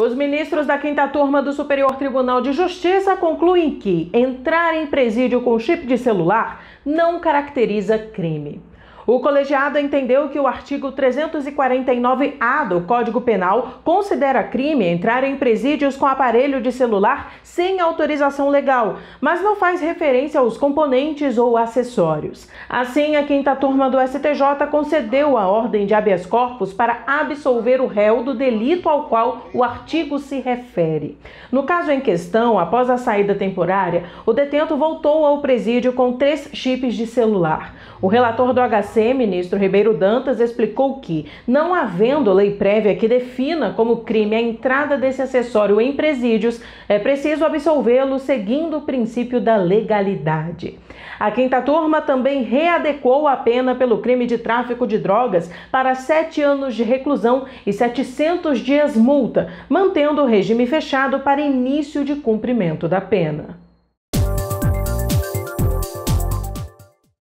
Os ministros da quinta turma do Superior Tribunal de Justiça concluem que entrar em presídio com chip de celular não caracteriza crime. O colegiado entendeu que o artigo 349-A do Código Penal considera crime entrar em presídios com aparelho de celular sem autorização legal, mas não faz referência aos componentes ou acessórios. Assim, a quinta turma do STJ concedeu a ordem de habeas corpus para absolver o réu do delito ao qual o artigo se refere. No caso em questão, após a saída temporária, o detento voltou ao presídio com três chips de celular. O relator do HC, ministro Ribeiro Dantas, explicou que, não havendo lei prévia que defina como crime a entrada desse acessório em presídios, é preciso absolvê-lo seguindo o princípio da legalidade. A quinta turma também readecou a pena pelo crime de tráfico de drogas para sete anos de reclusão e 700 dias multa, mantendo o regime fechado para início de cumprimento da pena.